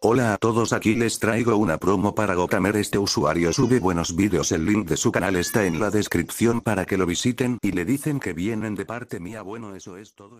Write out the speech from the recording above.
Hola a todos aquí les traigo una promo para Gotamer este usuario sube buenos vídeos el link de su canal está en la descripción para que lo visiten y le dicen que vienen de parte mía bueno eso es todo